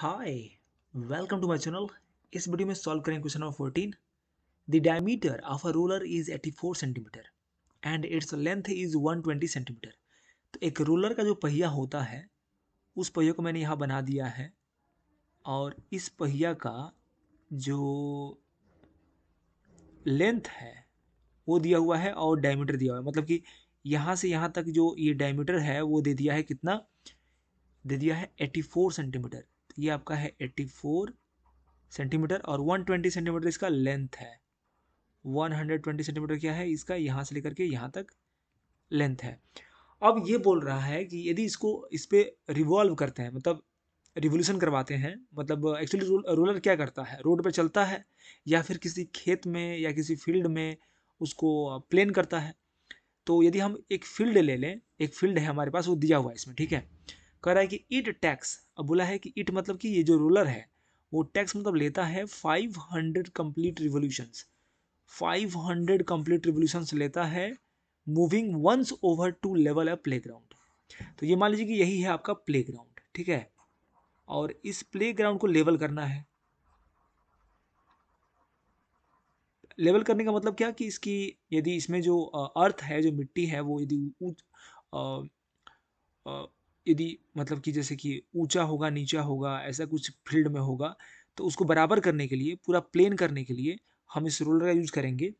hi welcome to my channel इस video में solve करेंगे question number 14 the diameter of a roller is 84 centimetre and it's length is 120 centimetre तो एक roller का जो पहिया होता है उस पहिया को मैंने यहाँ बना दिया है और इस पहिया का जो लेंथ है वो दिया हुआ है और डायमीटर दिया हुआ है मतलब कि यहाँ से यहाँ तक जो ये डायमीटर है वो दे दिया है कितना दे दिया है 84 सेंटीमीटर ये आपका है 84 सेंटीमीटर और 120 सेंटीमीटर इसका लेंथ है 120 सेंटीमीटर क्या है इसका यहाँ से लेकर के यहाँ तक लेंथ है अब ये बोल रहा है कि यदि इसको इस पर रिवॉल्व करते हैं मतलब रिवोल्यूशन करवाते हैं मतलब एक्चुअली रोलर क्या करता है रोड पर चलता है या फिर किसी खेत में या किसी फील्ड में उसको प्लेन करता है तो यदि हम एक फील्ड ले लें एक फील्ड है हमारे पास वो दिया हुआ है इसमें ठीक है कह रहा है कि इट टैक्स अब बोला है कि इट मतलब कि ये जो रूलर है वो टैक्स मतलब लेता है five hundred complete revolutions five hundred complete revolutions लेता है moving once over to level a playground तो ये मान लीजिए कि यही है आपका प्ले ग्राउंड ठीक है और इस प्ले ग्राउंड को लेवल करना है लेवल करने का मतलब क्या कि इसकी यदि इसमें जो अर्थ है जो मिट्टी है वो यदि यदि मतलब कि जैसे कि ऊंचा होगा नीचा होगा ऐसा कुछ फील्ड में होगा तो उसको बराबर करने के लिए पूरा प्लेन करने के लिए हम इस रोलर का यूज़ करेंगे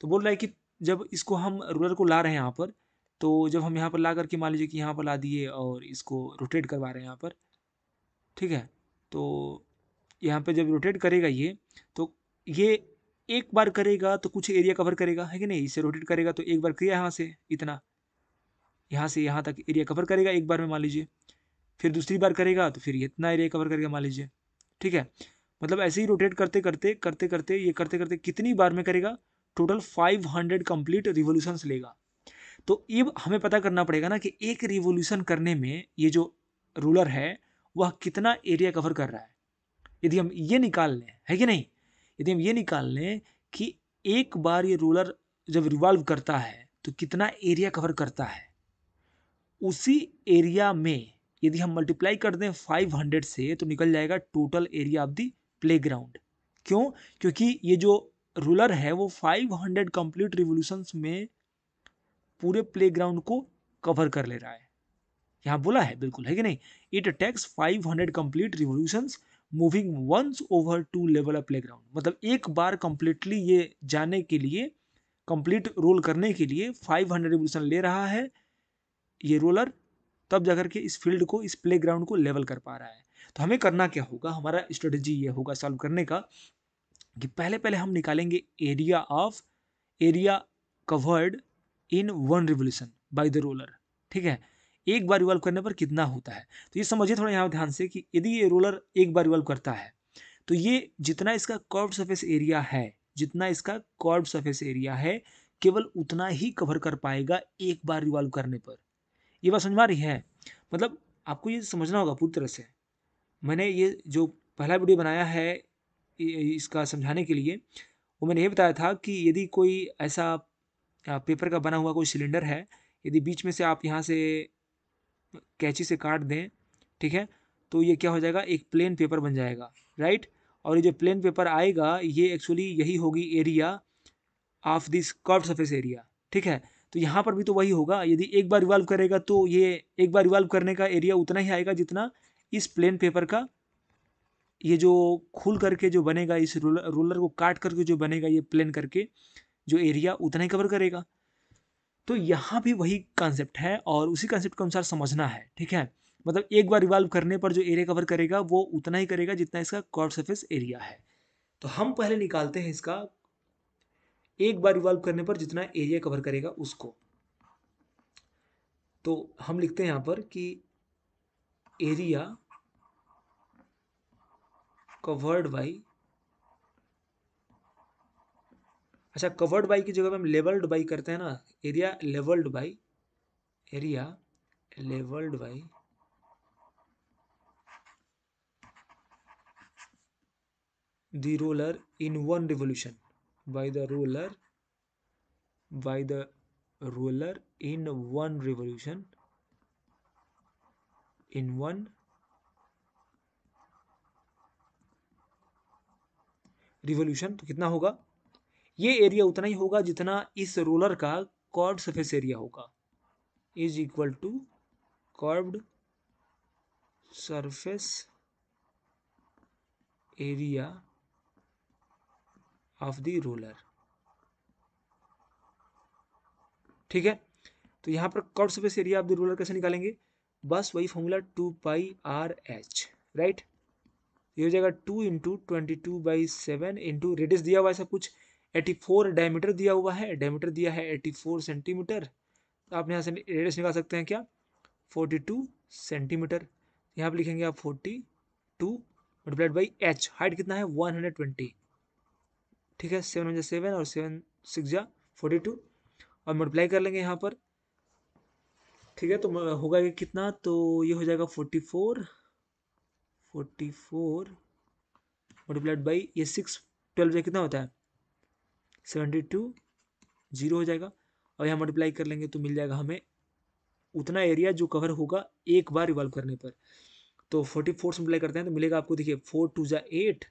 तो बोल रहा है कि जब इसको हम रोलर को ला रहे हैं यहाँ पर तो जब हम यहाँ पर ला करके मान लीजिए कि यहाँ पर ला दिए और इसको रोटेट करवा रहे हैं यहाँ पर ठीक है तो यहाँ पर जब रोटेट करेगा ये तो ये एक बार करेगा तो कुछ एरिया कवर करेगा है कि नहीं इसे रोटेट करेगा तो एक बार किया यहाँ से इतना यहाँ से यहाँ तक एरिया कवर करेगा एक बार में मान लीजिए फिर दूसरी बार करेगा तो फिर इतना एरिया कवर करेगा मान लीजिए ठीक है मतलब ऐसे ही रोटेट करते करते करते करते ये करते करते कितनी बार में करेगा टोटल 500 हंड्रेड कम्प्लीट रिवोल्यूशंस लेगा तो ये हमें पता करना पड़ेगा ना कि एक रिवोल्यूशन करने में ये जो रूलर है वह कितना एरिया कवर कर रहा है यदि हम ये निकाल लें है कि नहीं यदि हम ये निकाल लें कि एक बार ये रूलर जब रिवॉल्व करता है तो कितना एरिया कवर करता है उसी एरिया में यदि हम मल्टीप्लाई कर दें 500 से तो निकल जाएगा total area of the play playground क्यों क्योंकि ये जो रूलर है वो 500 कंप्लीट रिवोल्यूशंस में पूरे प्ले ग्राउंड को कवर कर ले रहा है यहाँ बोला है बिल्कुल है कि नहीं it takes 500 complete revolutions moving once over to level of playground मतलब एक बार कंप्लीटली ये जाने के लिए कंप्लीट रोल करने के लिए 500 रिवोल्यूशन ले रहा है ये रोलर तब जाकर के इस फील्ड को इस प्ले ग्राउंड को लेवल कर पा रहा है तो हमें करना क्या होगा हमारा स्ट्रेटजी ये होगा सॉल्व करने का कि पहले पहले हम निकालेंगे area of area covered in one revolution by the roller ठीक है एक बार रिवॉल्व करने पर कितना होता है तो ये समझिए थोड़ा यहाँ ध्यान से कि यदि ये रोलर एक बार रिवॉल्व करता है तो ये जितना इसका कर्व सरफेस एरिया है जितना इसका कर्व सरफेस एरिया है केवल उतना ही कवर कर पाएगा एक बार रिवॉल्व करने पर ये बात समझ में आ रही है मतलब आपको ये समझना होगा पूरी तरह से मैंने ये जो पहला वीडियो बनाया है इसका समझाने के लिए वो मैंने ये बताया था कि यदि कोई ऐसा पेपर का बना हुआ कोई सिलेंडर है यदि बीच में से आप यहाँ से कैची से काट दें ठीक है तो ये क्या हो जाएगा एक प्लेन पेपर बन जाएगा राइट और ये जो प्लेन पेपर आएगा ये एक्चुअली यही होगी area of this curve surface area ठीक है तो यहाँ पर भी तो वही होगा यदि एक बार रिवॉल्व करेगा तो ये एक बार रिवॉल्व करने का एरिया उतना ही आएगा जितना इस प्लेन पेपर का ये जो खुल करके जो बनेगा इस रोलर रोलर को काट करके जो बनेगा ये प्लेन करके जो एरिया उतना ही कवर करेगा तो यहाँ भी वही कॉन्सेप्ट है और उसी कॉन्सेप्ट के अनुसार समझना है ठीक है मतलब एक बार रिवॉल्व करने पर जो एरिया कवर करेगा वो उतना ही करेगा जितना इसका कॉर्ड सर्फेस एरिया है तो हम पहले निकालते हैं इसका एक बार रिवॉल्व करने पर जितना एरिया कवर करेगा उसको तो हम लिखते हैं यहां पर कि एरिया कवर्ड बाई अच्छा कवर्ड बाई की जगह हम लेवल्ड बाई करते हैं ना area levelled by area levelled by the roller in one revolution by the ruler by the ruler in one revolution in one revolution तो कितना होगा ये एरिया उतना ही होगा जितना इस रोलर का कॉर्ड सरफेस एरिया होगा is equal to curved surface area of the ruler ठीक है तो यहाँ पर curve space area of the ruler कैसे निकालेंगे बस वही formula two pi r h right ये हो जाएगा two into twenty two by seven into radius दिया हुआ है सब कुछ एटी फोर डायमीटर दिया हुआ है डायमीटर दिया है एटी फोर सेंटीमीटर तो आप यहाँ से रेडियस निकाल सकते हैं क्या फोर्टी टू सेंटीमीटर यहाँ पर लिखेंगे आप forty two multiplied by h height कितना है वन हंड्रेड ट्वेंटी ठीक है सेवन हंड्रेड सेवन और सेवन सिक्स जा फोर्टी टू और मल्टीप्लाई कर लेंगे यहाँ पर ठीक है तो होगा ये कितना तो ये हो जाएगा forty four forty four multiplied by ये सिक्स ट्वेल्व कितना होता है सेवेंटी टू जीरो हो जाएगा और यहाँ मल्टीप्लाई कर लेंगे तो मिल जाएगा हमें उतना एरिया जो कवर होगा एक बार रिवॉल्व करने पर तो फोर्टी फोर से मल्टीप्लाई करते हैं तो मिलेगा आपको देखिए फोर टू ज़ा एट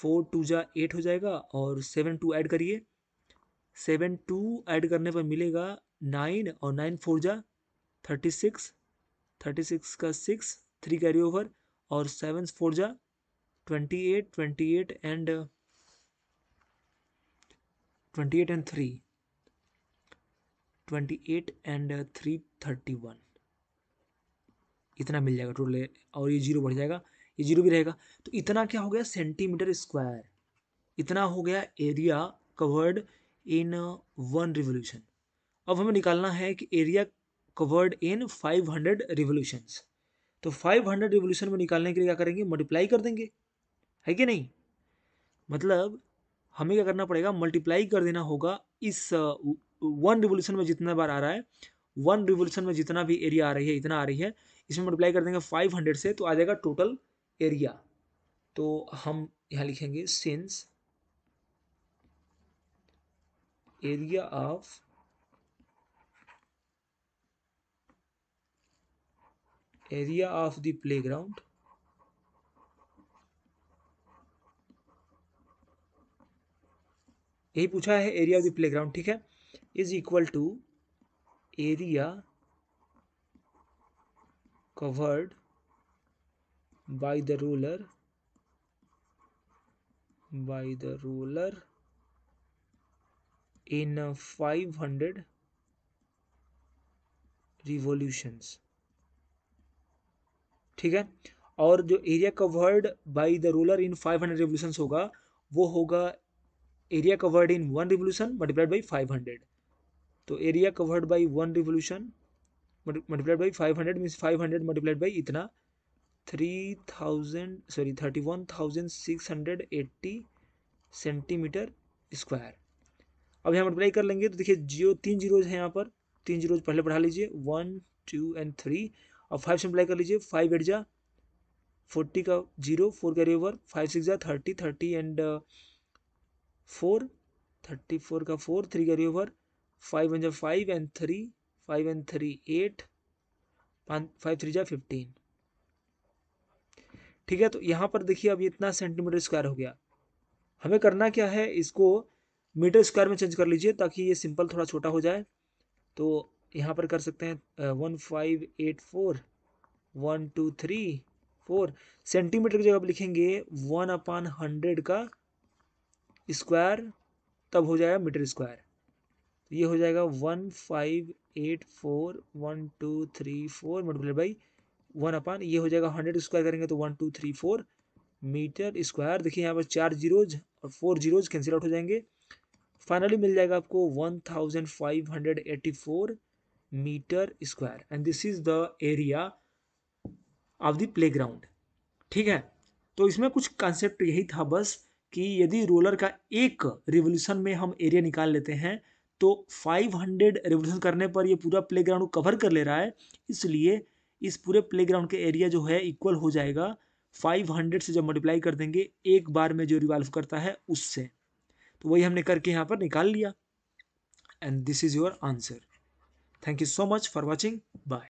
फोर टू जा एट हो जाएगा और सेवन टू ऐड करिए सेवन टू ऐड करने पर मिलेगा नाइन और नाइन फोर जा थर्टी सिक्स थर्टी सिक्स का सिक्स थ्री कैरी ओवर और सेवन फोर जा twenty eight twenty eight and twenty eight and three twenty eight and three thirty one इतना मिल जाएगा टोटल और ये जीरो बढ़ जाएगा ये जीरो भी रहेगा तो इतना क्या हो गया सेंटीमीटर स्क्वायर इतना हो गया area covered in one revolution अब हमें निकालना है कि एरिया कवर्ड इन 500 रिवोल्यूशंस तो 500 रिवोल्यूशन में निकालने के लिए क्या करेंगे मल्टीप्लाई कर देंगे है कि नहीं मतलब हमें क्या करना पड़ेगा मल्टीप्लाई कर देना होगा इस वन uh, रिवोल्यूशन में जितना बार आ रहा है वन रिवोल्यूशन में जितना भी एरिया आ रही है इतना आ रही है इसमें मल्टीप्लाई कर देंगे हंड्रेड से तो आ जाएगा टोटल एरिया तो हम यहाँ लिखेंगे since area of area of the playground यही पूछा है एरिया ऑफ द प्लेग्राउंड ठीक है is equal to area covered by the ruler by the ruler in 500 revolutions ठीक है और जो area covered by the ruler in 500 revolution होगा वो होगा area covered in one revolution multiplied by 500 तो area covered by one revolution multiplied by 500 means hundred multiplied by इतना three thousand sorry thirty one thousand six hundred eighty centimetre square अब यहाँ multiply कर लेंगे तो देखिए जीरो तीन zeros हैं यहाँ पर तीन जीरोज पहले पढ़ा लीजिए वन टू एंड थ्री और फाइव से मल्टीप्लाई कर लीजिए फाइव एट जा फोर्टी का जीरो फोर uh, का रेवर फाइव सिक्स जा thirty thirty and four thirty four का फोर थ्री का रेवर फाइव एंड जा five and three five and three eight five three जा फिफ्टीन ठीक है तो यहाँ पर देखिए अब इतना सेंटीमीटर स्क्वायर हो गया हमें करना क्या है इसको मीटर स्क्वायर में चेंज कर लीजिए ताकि ये सिंपल थोड़ा छोटा हो जाए तो यहाँ पर कर सकते हैं one five eight four one two three four centimetre की जगह आप लिखेंगे वन अपान हंड्रेड का स्क्वायर तब हो जाएगा मीटर स्क्वायर तो ये हो जाएगा one five eight four one two three four multiply by one upon ये हो जाएगा हंड्रेड स्क्वायर करेंगे तो one two three four metre square देखिए यहाँ पर चार जीरोज और फोर जीरोज कैंसिल आउट हो जाएंगे फाइनली मिल जाएगा आपको one thousand five hundred eighty four metre square and this is the area of the play ground ठीक है तो इसमें कुछ कंसेप्ट यही था बस कि यदि रोलर का एक रिवोल्यूशन में हम एरिया निकाल लेते हैं तो 500 रिवोल्यूशन करने पर ये पूरा प्ले ग्राउंड कवर कर ले रहा है इसलिए इस पूरे प्लेग्राउंड के एरिया जो है इक्वल हो जाएगा 500 से जब मल्टीप्लाई कर देंगे एक बार में जो रिवॉल्व करता है उससे तो वही हमने करके यहाँ पर निकाल लिया and this is your answer thank you so much for watching bye